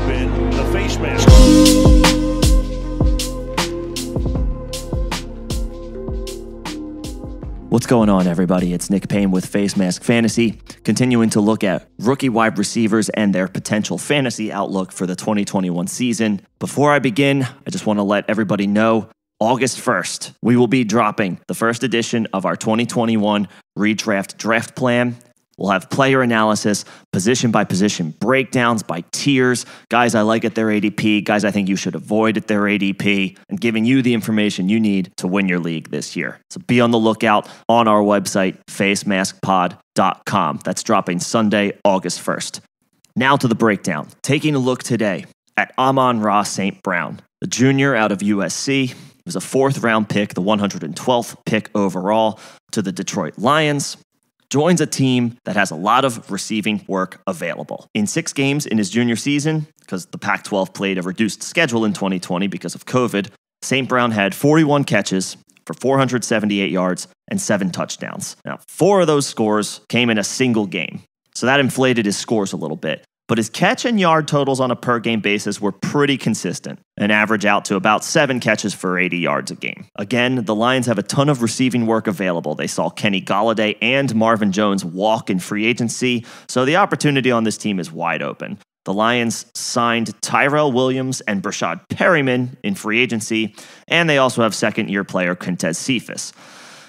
have been the face mask. What's going on, everybody? It's Nick Payne with Face Mask Fantasy, continuing to look at rookie wide receivers and their potential fantasy outlook for the 2021 season. Before I begin, I just want to let everybody know August 1st, we will be dropping the first edition of our 2021 redraft draft plan. We'll have player analysis, position by position breakdowns by tiers, guys I like at their ADP, guys I think you should avoid at their ADP, and giving you the information you need to win your league this year. So be on the lookout on our website, facemaskpod.com. That's dropping Sunday, August 1st. Now to the breakdown. Taking a look today at Amon Ra St. Brown, the junior out of USC. He was a fourth round pick, the 112th pick overall to the Detroit Lions joins a team that has a lot of receiving work available. In six games in his junior season, because the Pac 12 played a reduced schedule in 2020 because of COVID, St. Brown had 41 catches for 478 yards and seven touchdowns. Now, four of those scores came in a single game. So that inflated his scores a little bit but his catch and yard totals on a per game basis were pretty consistent, an average out to about seven catches for 80 yards a game. Again, the Lions have a ton of receiving work available. They saw Kenny Galladay and Marvin Jones walk in free agency, so the opportunity on this team is wide open. The Lions signed Tyrell Williams and Brashad Perryman in free agency, and they also have second year player Quintez Cephas.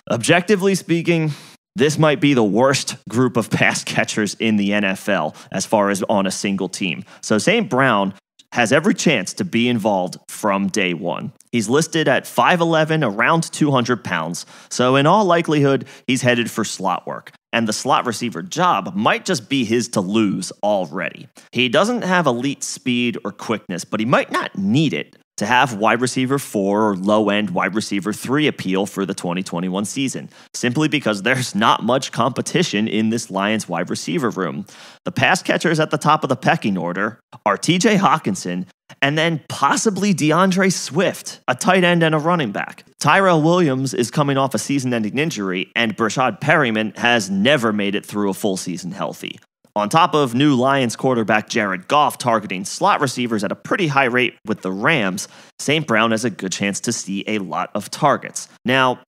Objectively speaking, this might be the worst group of pass catchers in the NFL as far as on a single team. So St. Brown has every chance to be involved from day one. He's listed at 5'11, around 200 pounds, so in all likelihood, he's headed for slot work. And the slot receiver job might just be his to lose already. He doesn't have elite speed or quickness, but he might not need it to have wide receiver four or low end wide receiver three appeal for the 2021 season, simply because there's not much competition in this Lions wide receiver room. The pass catchers at the top of the pecking order are TJ Hawkinson and then possibly DeAndre Swift, a tight end and a running back. Tyrell Williams is coming off a season ending injury, and Brashad Perryman has never made it through a full season healthy. On top of new Lions quarterback Jared Goff targeting slot receivers at a pretty high rate with the Rams, St. Brown has a good chance to see a lot of targets. Now,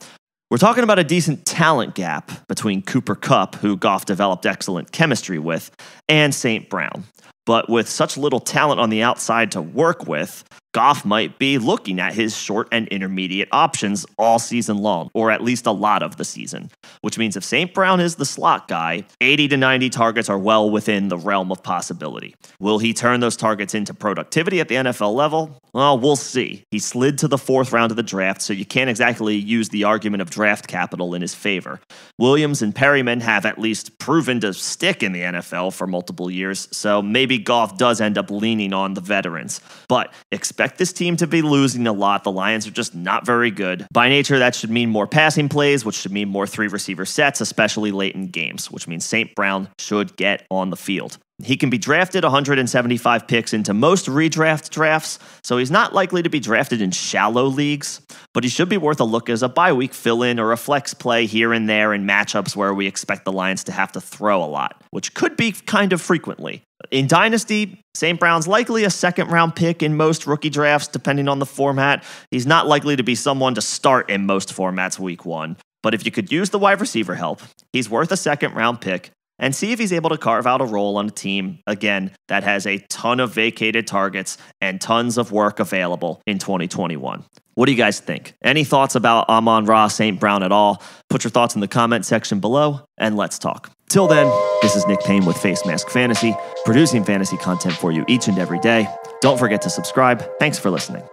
we're talking about a decent talent gap between Cooper Cup, who Goff developed excellent chemistry with, and St. Brown. But with such little talent on the outside to work with, Goff might be looking at his short and intermediate options all season long, or at least a lot of the season. Which means if St. Brown is the slot guy, 80 to 90 targets are well within the realm of possibility. Will he turn those targets into productivity at the NFL level? Well, we'll see. He slid to the fourth round of the draft, so you can't exactly use the argument of draft capital in his favor. Williams and Perryman have at least proven to stick in the NFL for multiple years, so maybe maybe Goff does end up leaning on the veterans. But expect this team to be losing a lot. The Lions are just not very good. By nature, that should mean more passing plays, which should mean more three receiver sets, especially late in games, which means St. Brown should get on the field. He can be drafted 175 picks into most redraft drafts, so he's not likely to be drafted in shallow leagues, but he should be worth a look as a bye week fill in or a flex play here and there in matchups where we expect the Lions to have to throw a lot, which could be kind of frequently. In Dynasty, St. Brown's likely a second round pick in most rookie drafts, depending on the format. He's not likely to be someone to start in most formats week one. But if you could use the wide receiver help, he's worth a second round pick and see if he's able to carve out a role on a team, again, that has a ton of vacated targets and tons of work available in 2021. What do you guys think? Any thoughts about Amon Ra St. Brown at all? Put your thoughts in the comment section below and let's talk. Till then, this is Nick Payne with Face Mask Fantasy, producing fantasy content for you each and every day. Don't forget to subscribe. Thanks for listening.